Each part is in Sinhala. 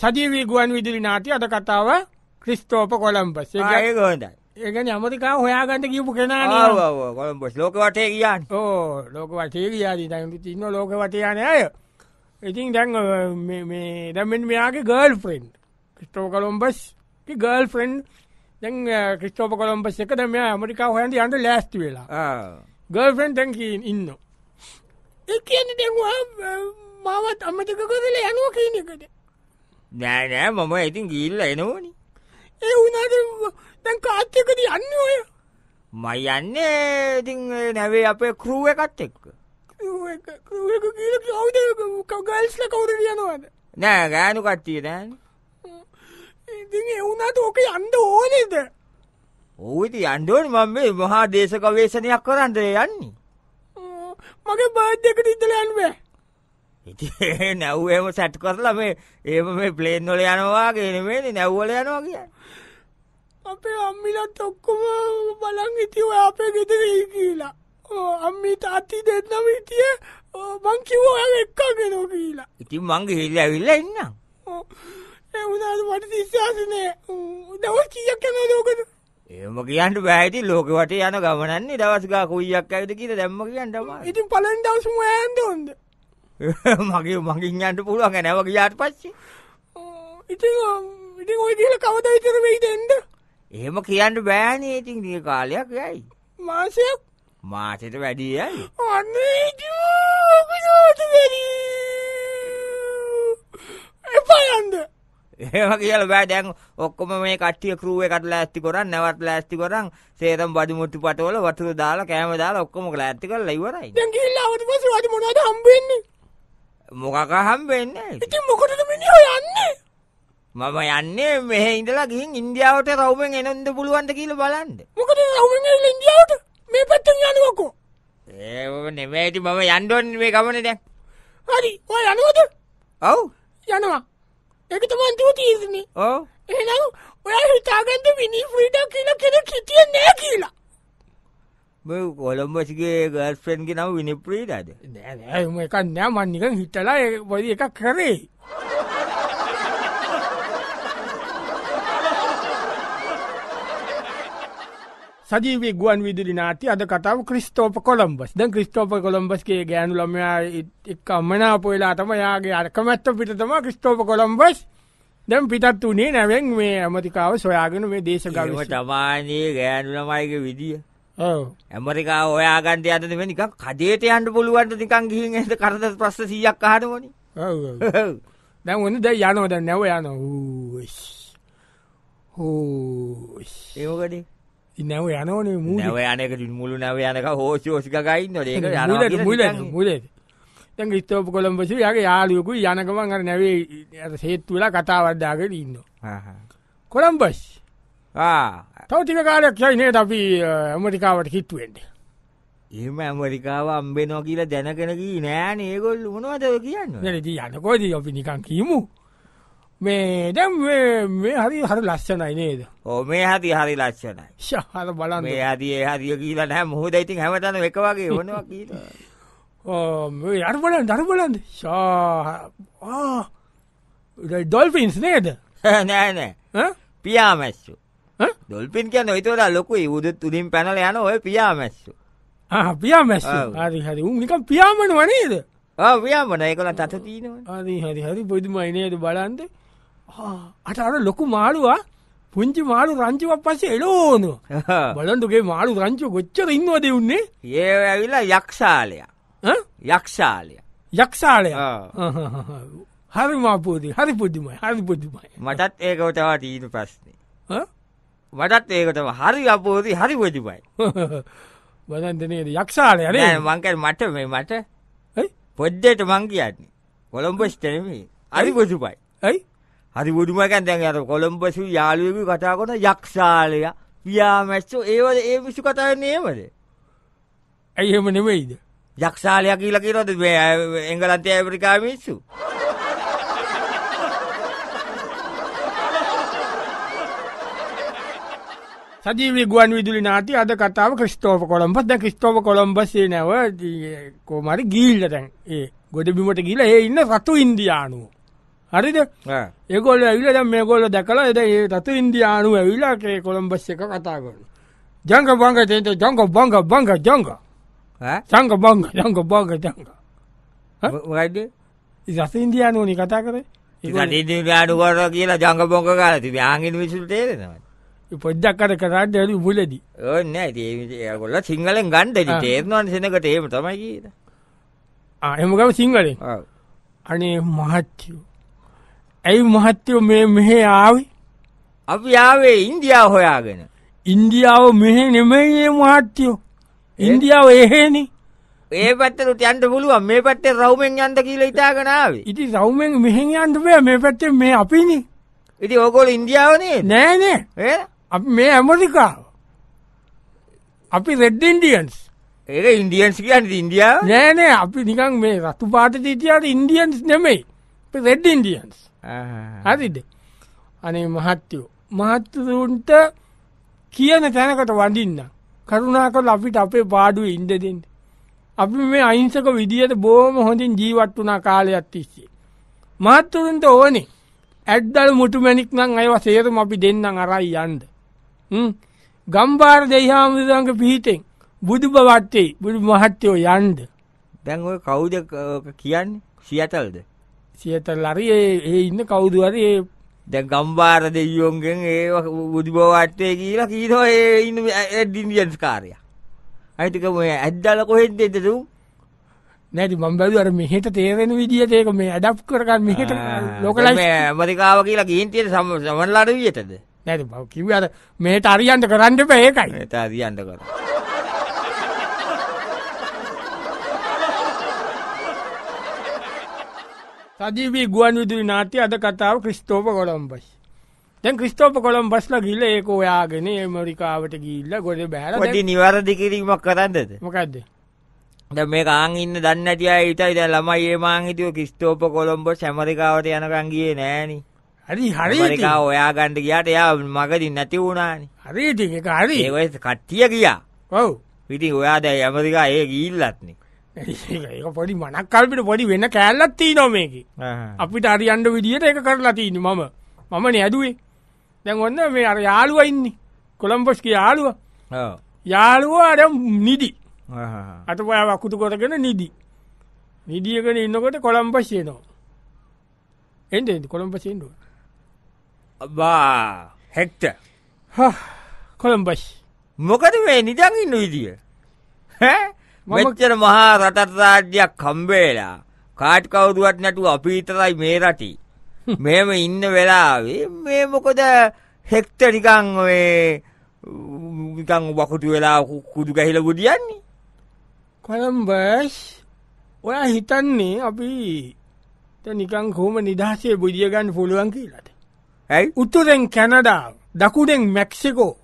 සජීවී ගුවන් විදිරි නාති අද කතාව ක්‍රිස්තෝප කොළම්පස් ඒකෝදයි ඒගන ඇමතිකා හොයාගන්න කියපු කෙනා කොළම්පස් ලෝක වටේ කියන්න ඕ ලෝක වටේ කියාදී තැතු තින්න ලෝක වටයන අය ඉතින් දැන් දැමෙන් මෙයාගේ girl friend Christopher Columbus girl friend දැන් ක්‍රිස්ටෝප කොළොම්පස් එක දම ඇමරිකා හොයන්ට අන්ට ලෑස්ති වෙලා ගර්ල් ෆ්‍රෙන්් තැන්කීන් ඉන්න ඒ කියන්නේ දැන්වා මාවත් අම්මතික කොදල යනුව කියනකට නෑ නෑ මම ඉතින් ගිල්ල එනෝනි ඒ වුණාට දැන් කාත්තකද යන්න ඔය මයි යන්නේ ඉතින් නැවේ අපේ කරුව එකත් එක්ක ගල්ස්ල කවුර කියනවද නෑ ගෑනු කට්ටිය දැන් ඉති එවුණට ඕක යන්න ඕනෙද ඕවිති අන්ඩුවන් මම මේ මහා දේශකවේශනයක් කරන්ට යන්නේ මගේ බාධ්‍යකට ඉතලයන්වේ ඉති නැව්වම සැට් කරලා මේ ඒම මේ ප්ලේන් නොල යනවා ගෙනවෙේ නැව්වල යනවා කිය අපේ අම්මිලත් ඔක්කොම බලන් හිතිව අපේ ගෙදරී කියලා අම්මි තාත්ති දෙන්නම හිටිය මංකිවෝ එක්කාගෙන කියලා ඉතින් මංගේ හිල්ල ඇවිල්ල ඉන්න එවුණට මට තිස්සාසනය දව කියක් කැන ලෝකද ඒම කියන්ට බෑති ලෝකවට යන ගමනන්නේ දවස්ගා කුයියක් ඇවිද කියල දැම්ම කියන්නම ඉතින් පලන් දවසම ඇන්ද ඔොන්ද මගේ මගින් යන්න පුළුවන් නැව ගියාට පස්සේ. ඉතින් ඉතින් ඔය කියලා කවදා විතර වෙයිද එන්න? එහෙම කියන්න බෑනේ ඉතින් මේ කාලයක් යයි. මාසයක් මාසෙට වැඩි යයි. අනේ ජෝ කොහොමද වෙන්නේ? එපා යන්න. ඒම කියල බෑ දැන් ඔක්කොම මේ කට්ටිය කරුව එකට ලෑස්ති කොරන් නැවත් ලෑස්ති කොරන් සේතම් බඩි මුට්ටි පටවල වතුර දාලා කෑම දාලා ඔක්කොම ලෑස්ති කරලා ඉවරයි. දැන් ගිහිල්ලා අවුරුදු පස්සේ වඩි මොනවද හම්බෙන්නේ? මොකක හම්බෙන්න ඉතින් මොකටද මිනිහ යන්නේ මම යන්නේ මෙහෙ ඉඳලා ගිහින් ඉන්දියාවට රවුමෙන් එනොන්ද පුළුවන්ද කියලා බලන්න මොකද රවුමෙන් ඇවිල්ලා ඉන්දියාවට මේ පැත්තෙන් යනවකෝ ඒ නෙමෙයිටි මම යන්න ඕනේ මේ ගමනේ දැන් හරි ඔය යනවද ඔව් යනවා ඒක තමයි දුව තීරණේ ඔව් එහෙනම් ඔයා හිතාගන්න මිනිහ ෆ්‍රීඩා කියලා කෙනෙක් හිටියේ නෑ කියලා කොළඹසිගේ ගර්ස්ෆෙන්ගේ නම විනිප්‍රීටද ඇම එකක් නෑ මන්නිකන් හිටලා බොදි එකක් කරේ සජීවේ ගුවන් විදුලි නාති අද කතාව ක්‍රිස්තෝප කොළම්බස් ද ක්‍රිස්තෝප කොළම්බස්ගේ ගෑනු ලොමයා එක් අම්මනා පොයලා තම යාගේ අරකමැත්ත පිටතම ක්‍රිස්තෝප කොළම්බස් දැම් පිටත් වනේ නැවෙන් මේ ඇමතිකාව සොයාගෙන මේ දේශගලුව තමානයේ ගෑනුලමයික විදිිය ඇමරිකා ඔයාගන්ට යන්න නික කඩේට යන්ට පුළුවන්ට නිකන් ගිහින් ඇද කරද ප්‍රස්ස සියක් අහටමන දැන් ඔන්න දැ යනෝද නැව යන ඒකට ඉන්නව යනෝන මුව යනක මුළු නැව යනක හෝෂෝෂිකයින්න ඒක මුල මුලේ දැන් ස්තෝප කොළඹසි යාගේ යාලයකු යනකමන් අර නැවේ සේත්තුවෙලා කතාවත්දාගෙන ඉන්න කොළම්බස් තවතික කාලයක් යයිනේ අපි ඇමරිකාවට කිට්ටුවෙන්ට. එම ඇමරිකාව අම්බෙනෝ කියලා දැනගෙනකී නෑන ඒගොල් උනවද කියන්න නැති යනකොද අපි නිකන් කියමු. මේ දැම් මේ හරි හර ලස්සනයි නේද. ඕ මේ හති හරි ලක්ෂණයි ශහර බලන් මේ හදිය හදිය කියලා නෑ මුහද ඉතින් හැමතන එක වගේ ඕනවා කියීට. අරබලන් දරබලන්ද ශා ඩොල්ෆින්ස් නේද නෑනෑ පියාමැස්සු ඩොල්පින් කියන්න ඔයිතවර ලොකු ඉවුදුත් තුදින් පැනල යන ඔය පියාමැස්සු පියාමැස් හරි හරි උනිකම් පියාමන වනේද පියාමන ඒකොල තත තිීනවා හරි හරි හරි බොදුමයිනයට බලන්ද අටර ලොකු මාළුවා පුංචි මාළු රංචිවක් පස්ස එලෝනු බලන්ටුගේ මාළු රංචු ගොච්චර ඉන්නවද උන්නේ ඒ ඇවිලා යක්ෂාලයා යක්ෂාලය යක්ෂාලය හරි මාපෝදී හරි පුද්ධිමයි හරි පුද්ධිමයි මටත් ඒකවටවා තීන ප්‍රශ්නේ මටත් ඒකටම හරි අපෝති හරි පොතිබයි බදන්තනේද යක්ෂාලය යන මංකල් මට මේ මට පොද්දට මං කියන්නේ කොළම්පස්ටනමේ අරි පොසුපයි ඇයි හරි බුඩුමකන් දැන් අර කොළම්පසු යාලුවකු කතා කොන යක්ෂාලය පියාමැස්සෝ ඒවද ඒ විසු කතාන්නේමද ඇයි එහෙම නෙමෙයිද යක්ෂාලයක් කියල කියරද එංගලන්තය ඇප්‍රිකා මිස්සු සජීවී ගුවන් විදුලි නාති අද කතාව ක්‍රිස්තෝප කොළම්බස් දැ ක්‍රිස්තෝප කොළම්බසේ නැව කෝමරි ගිල්ල දැන් ඒ ගොඩබිමට ගිල ඒ ඉන්න සතු ඉන්දියානුව. හරිද ඒගොල් ඇවිල දැම් මේ ගොල්ල දැකලා එද ඒ තතු ඉන්දියානුව ඇවිලාකේ කොළම්බස් එක කතාගන්න. ජංග බංග තේත ජංග බංග බංග ජංග සංග බංග ජංග බංග ජංග ඉසස ඉන්දියානුවනි කතා කරේ ඉ ඉන්දියානු කර කියලා ජංග බොංග කාල තිබ ආගෙන විසුල් තේරෙනවා. පොද්දක් අර කරන්න ඇරු මුලදි ඕන්න ඒගොල්ල සිංහලෙන් ගන්ඩ තේරවාන් සෙනකට ඒම තමයි කියද එමකම සිංහලෙන් අනේ මහත්්‍යයෝ ඇයි මහත්තයෝ මේ මෙහේ ආවේ අපි යාවේ ඉන්දියාව හොයාගෙන ඉන්දියාව මෙහෙ නෙමයි ඒ මහත්තයෝ ඉන්දියාව එහෙනේ ඒ පත්තර යන්ට පුළුවන් මේ පත්තේ රවමෙන් යන්ට කියල ඉතාගෙනාව ඉති රවමෙන් මෙහෙන් අන්ටපය මේ පැත්තේ මේ අපිනේ ඉති ඕකොල ඉන්දියාවනේ නෑනේ ඒ අපි මේ ඇමරිකාව අපි රෙඩ් ඉන්ඩියන්ස් ඒක ඉන්ඩියන්ස් කියන්න ඉන්ඩියා නෑනෑ අපි නිකන් මේ රතු පාට තිටියට ඉන්ඩියන්ස් නෙමෙයි රෙඩ් ඉන්ඩියන්ස් හරිද අනේ මහත්තයෝ මහත්තරුන්ට කියන තැනකට වඩින්න කරුණා කල් අපිට අපේ පාඩුව ඉන්ඩදෙන් අපි මේ අයිංසක විදිහට බෝම හොඳින් ජීවත් වනා කාලයක් තිස්සේ මහත්තරුන්ට ඕනේ ඇඩ්දල් මුටු මැනික් නං අයව සේරම අපි දෙන්නම් අරයි යන්ද ගම්බාර දෙහාමුදුරන්ගේ පිහිටෙන් බුදුබ වත්තේ බුදු මහත්තයෝ යන්ද. දැන් ඔය කවුද කියන්න සියතල්ද. සියතල් අරි ඒ ඉන්න කවුදුවරි දැ ගම්බාර දෙයියෝන්ගෙන් ඒ බුදුබවට්ටය කියලා කීතෝ ඒ ඉන්න ඇඩින්ියන්ස් කාරය. ඇතිකම ඇද්දල කොහෙත් එතතු නැති මම්බැදුවර මෙහෙට තේරෙන විදිියට ඒක මේ අඩප් කරගන්න මෙහට ලොකල මරිකාව කියලා ගීන්තියට සම සමන්ලාට වියටද. නැති බව කිව්ව අර මේට අරියන්ට කරන්න එපා ඒකයි. මේට අරියන්ට කර. සජීවී ගුවන් විදුලි නාට්‍ය අද කතාව ක්‍රිස්තෝප කොළඹස්. දැන් ක්‍රිස්තෝප කොළඹස්ලා ගිහලා ඒක ඔයාගෙන ඇමරිකාවට ගිහිල්ලා ගොඩ බෑලා පොඩි නිවැරදි කිරීමක් කරන්නද? මොකද්ද? දැන් මේ කාන් ඉන්න දන්නේ නැති අය හිතයි දැන් ළමයි ඒ මාන් හිතුව ක්‍රිස්තෝප කොළඹස් ඇමරිකාවට යනකම් ගියේ නෑනේ. හරි හරි ඔයා ගණ්ඩ කියට එයා මගදින් නැති වුණානි හරිටි එක හරි ඒ කට්ටිය කියා ඔව් ඉතින් ඔයා දැයි ඇමරිකා ඒ ගිල්ලත්නේ ඒක පොඩි මනක් කල්පිට පොඩි වෙන්න කෑල්ලත්තිී නොමේක අපිට අරියන්ඩ විදිියට එක කරලා තින්න මම මම නැදුවේ දැන් ඔන්න මේ අර යාළුවඉන්නේ කොළම්පොස්ක යාළුව යාළුවා අඩ නිදි අතපොය වක්කුතු කොටගෙන නිදි නිදියගෙන ඉන්නකොට කොළම්පස්යනවා එන්ට කොළම්පසිෙන්ඩුව බා හෙක්ට කොළම්බයි මොකද වේ නිදන් ඉන්න විදිිය මච්චර මහා රටත් රාජ්‍යයක් කම්බේලා කාට් කවුරුවත් නැටු අපීතරයි මේ රටි මෙම ඉන්න වෙලාවේ මේ මොකොද හෙක්ට නිකං ඔේ නිකං වකුතු වෙලා කුදු ගැහිල ගුඩියන්නේ කොළම්බස් ඔයා හිතන්නේ අපි නිකං කෝම නිදහසේ බුදියගන්න පුළුවන් කියලට ඇයි උතුරෙන් කැනඩාව දකුඩෙන් මැක්සිකෝ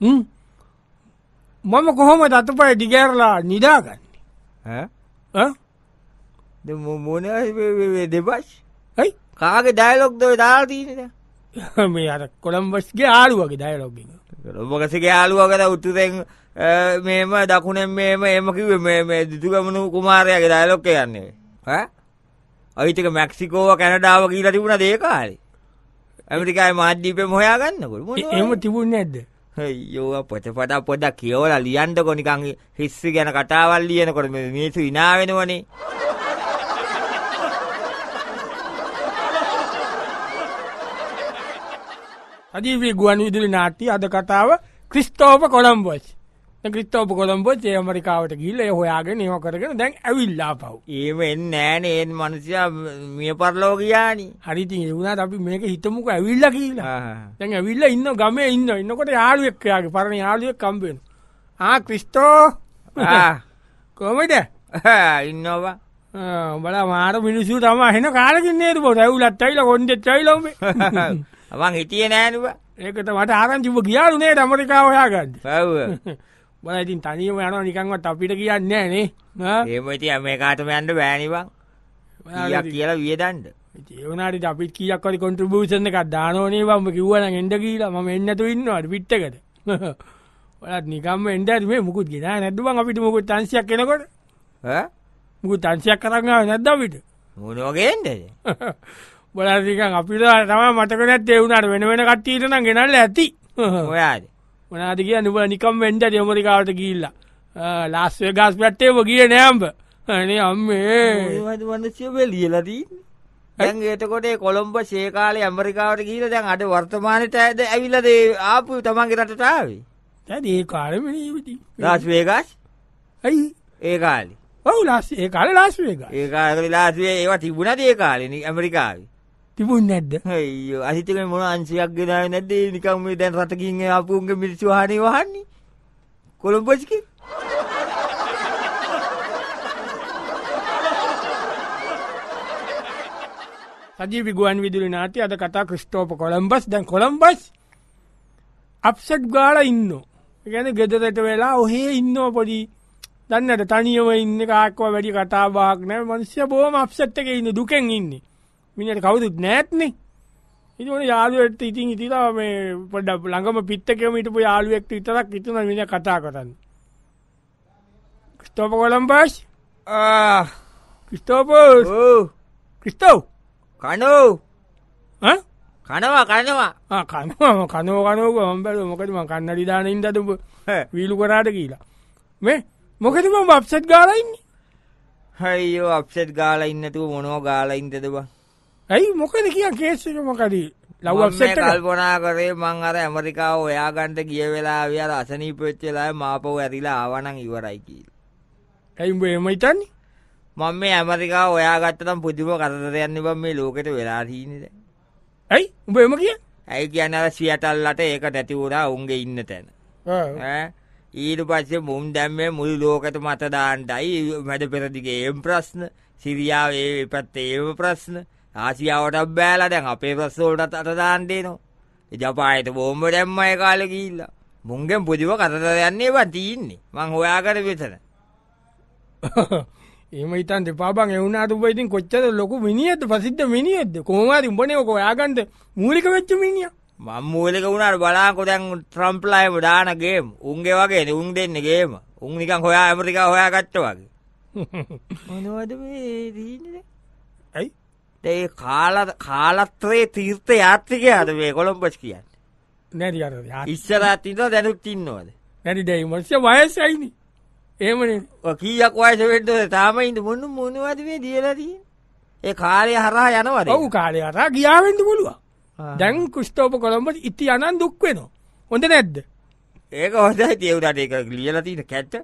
මම කොහොම දතුපය දිගෑරලා නිදාගන්නේ මොන දෙබස් ඇයි කාග ඩයිලොක් දොය දාල්තීනද මේ අර කොළම්බස්ගේ ආලුවගේ ඩයිලොග්ග ලොබකසගේ ආලුවකට උත්තුරෙන් මේම දකුණෙන් මේම එමකිව මේ දිතුගමනු කුමාරයගේ ඩයිලොක්ක යන්නේ අයිතික මැක්සිකෝව කැනඩාව කියලා තිබුණ දේකාලේ ඇමරිකාවේ මහද්දීපෙම හොයාගන්නකොට මොනවද? එහෙම තිබුණේ නැද්ද? අයියෝ පොතපත පොඩක් කියවලා ලියන්නකො නිකන් හිස්සි ගැන කතාවල් ලියනකොට මේ මිනිස්සු hina වෙනවනේ. අදීවි ගුවන් විදුලි නාට්‍ය අද කතාව ක්‍රිස්තෝප කොලම්බස් ක්‍රිත්තවපකොළම්ඹ චේ අමරිකාවට ගිල්ල හොයාගෙන නිව කරගෙන දැන් ඇවිල්ලා පව් ඒම එන්න ෑනේෙන් මනසියා මිය පරලෝ කියයානි හරිති එවුණත් අපි මේක හිතමුක ඇවිල්ල කියලා දැන් ඇවිල්ල ඉන්න ගමේ ඉන්න ඉන්නකොට යාළුවක්කයාගේ පරණ යාළුවක් කම්පෙන ආ ක්‍රිස්ටෝ කොමට ඉන්නවා බල මාර මිනිසු තම හෙන කාලකින්නේතු පො ඇවුලත් අයිල කොන්ඩ චයිලම අවන් හිටිය නෑනවා ඒකට මට ආරංචිප කියාලුනේ ඇමරිකාවයාගන්න ඇව බල ඉතින් තනීම යන නිකන්වත් අපිට කියන්න නේ ඒමති මේකාටම යන්න බෑනිවා කියලා වියදන්ඩ ඒවනට අපිත් කියක්වල කොන්ට්‍රබූෂණ එකක් දානෝනේ බම්ම කිවන එඩ කියලා ම එන්නතු ඉන්නවට පිට්ටකට ඔලත් නිකම් එන්ඩට මේ මුකුත් ගෙන නැදුවන් අපිට මුකුත් තන්සියක් කෙනකොට මුකුත් තන්සියක් කරන්නාව නැද්ද අපිට මොනෝගේෙන්ද බලකන් අපිට තම මතක නැත් එවුණට වෙන වෙන කට්ටීටන ගෙනල්ල ඇති ඔයාද වනාද කිය නුව නිකම් වෙන්ට යමරිකාවට ගිල්ලා ලාස්වේ ගස් පැට්ටේ වගිය නෑම්බ අනේ අම්මේ සියබේ ලියලදී ඇගේටකොට කොළොම්ඹ සේකාලේ ඇමරිකාවට ගීල දැන් අඩ වර්තමානයට ඇද ඇවිලද ආපු තමන්ගේ රටටාවේ ඇ ඒ කාලම ලාස්වේගස් ඇයි ඒකාලි ඔවු ලාස් ඒ කාල ලාස්වේග ඒකාල ලාස්වේ ඒවා තිබුණද ඒ කාලෙන ඇමරිකාවේ තිබුණ නැද්ද අයියෝ අහිතක මොන අංශයක් ගෙනාවේ නැද්ද ඒ නිකන් මේ දැන් රටකින් ආපු උන්ගේ මිරිස් වාහනේ වහන්නේ කොළඹස්කේ සජීවි ගුවන් විදුලි නාට්‍ය අද කතා ක්‍රිස්ටෝප කොළම්බස් දැන් කොළම්බස් අප්සෙට් ගාලා ඉන්න. ගැන ගෙදරට වෙලා ඔහේ ඉන්න පොඩි දන්නට තනියව ඉන්න කාක්ව වැඩි කතාබාක් නෑ මනුස්්‍ය බෝම අප්සට් එක ඉන්න දුකෙන් ඉන්නේ. මිනිට කවුදුත් නැත්නේ ඉතින යාලුවට ඉතින් ඉතින මේ පොඩ්ඩ ළඟම පිත්තකම ඉටපු යාලුවෙක්ට විතරක් ඉතුන මිනි කතා කරන්න ස්තෝප කොළම්බස් කිස්තෝප කිස්තව් කනෝ කනවා කනවා කනවා කනෝ කනෝක හම්බැල මොකටම කන්න ඩිදානින් දතුප වීලු කරාට කියලා මේ මොකතිම අප්සෙට් ගාලයින්න හයිෝ අප්සෙට් ගාලඉන්නතුව මොනෝ ගාලයින්තදවා ඇයි මොකද කිය කේසික මොකදී ලව්සට කල්පනා කරේ මං අර ඇමරිකාව ඔයාගන්ට ගිය වෙලා වියර අසනීපච්චලා මාපව ඇරිලා ආවනං ඉවරයි කියල ඇයිඹ එම ඉතන්නේ මං මේ ඇමරිකා ඔයාගත්තනම් පුතිම කරතරයන්න බම් මේ ලෝකෙට වෙලාටීනද ඇයි උඹ එම කිය ඇයි කියන්න සියටල්ලට ඒක ඇතිවරා උන්ගේ ඉන්න තැන ඊට පස්සේ මුම් දැම්මේ මුල් ලෝකට මතදාන්ටයි මැද පෙරදිගේ ඒම් ප්‍රශ්න සිරියාව ඒ පැත් ඒම ප්‍රශ්න ආසියාවටත් බෑලා දැන් අපේ ප්‍රස්සෝලටත් අතදාන්දේනවා. ජපායට බෝම්බ දැම්මයි කාල ගිල්ල මුන්ගෙන් පුදිව කතත යන්නේ බන් තියන්නේ මං හොයාකර වෙතන එම ඉතන් දෙපාබන් එවුනාට උපයිතින් කොච්චද ලොකු මිනිියද පසිද්ධ මිනිියද කොහමද උඹනයක ඔයාගන්ද මූලික වෙච්ච මිනිිය මං මූලික වුණට බලාකො දැන් ට්‍රම්ප්ලයිම දානගේ උන්ගේ වගේ උන් දෙන්නගේම උන් නිකන් හොයා ඇමරිකා හොයා කච්ච වගේ ඇයි ඒ කාල කාලත්‍රයේ තීර්ථ යාත්‍රිකයාද මේ කොළොම්බස් කියන්න නැරි ඉස්සරාතින දැනුත් ඉන්නවාද නැරි දැයි මස්්‍ය වයසයින ඒමන කීයක් වයස වෙඩ තාමයින්ට මුොන්නු මොනවද මේ දියලදී ඒ කාලය හරහා යනවද ඔවු කාලය හරා ගියාවෙන්ට පුළුව දැන් කුෂ්ටෝප කොළොම්බස් ඉති අනන් දුක්වෙනවා හොඳ නැද්ද ඒක හොඳයි තියවරට එක ලියලතිට කැට්ට